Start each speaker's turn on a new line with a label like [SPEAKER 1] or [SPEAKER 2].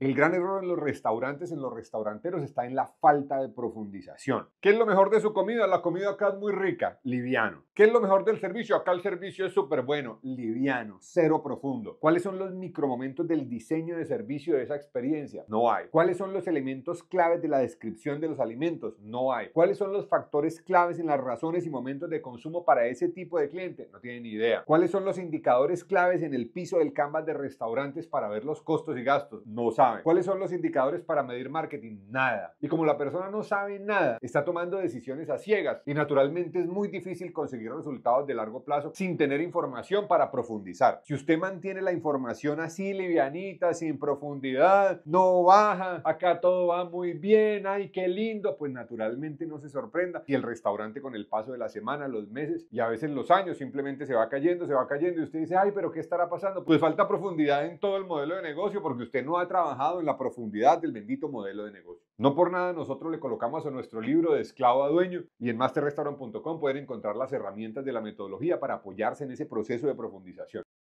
[SPEAKER 1] El gran error en los restaurantes, en los restauranteros, está en la falta de profundización. ¿Qué es lo mejor de su comida? La comida acá es muy rica, liviano. ¿Qué es lo mejor del servicio? Acá el servicio es súper bueno, liviano, cero profundo. ¿Cuáles son los micromomentos del diseño de servicio de esa experiencia? No hay. ¿Cuáles son los elementos claves de la descripción de los alimentos? No hay. ¿Cuáles son los factores claves en las razones y momentos de consumo para ese tipo de cliente? No
[SPEAKER 2] tienen ni idea. ¿Cuáles
[SPEAKER 1] son los indicadores claves en el piso del canvas de restaurantes para ver los costos y gastos? No saben. ¿Cuáles son los indicadores para medir marketing? Nada. Y como la persona no sabe nada, está tomando decisiones a ciegas y naturalmente es muy difícil conseguir resultados de largo plazo sin tener información para profundizar. Si usted mantiene la información así livianita, sin profundidad, no baja, acá todo va muy bien, ay, qué lindo, pues naturalmente no se sorprenda y el restaurante con el paso de la semana, los meses y a veces los años simplemente se va cayendo, se va cayendo y usted dice, ay, pero ¿qué estará pasando? Pues falta profundidad en todo el modelo de negocio porque usted no ha trabajado en la profundidad del bendito modelo de negocio. No por nada nosotros le colocamos a nuestro libro de esclavo a dueño y en masterrestaurant.com pueden encontrar las herramientas de la metodología para apoyarse en ese proceso de
[SPEAKER 2] profundización.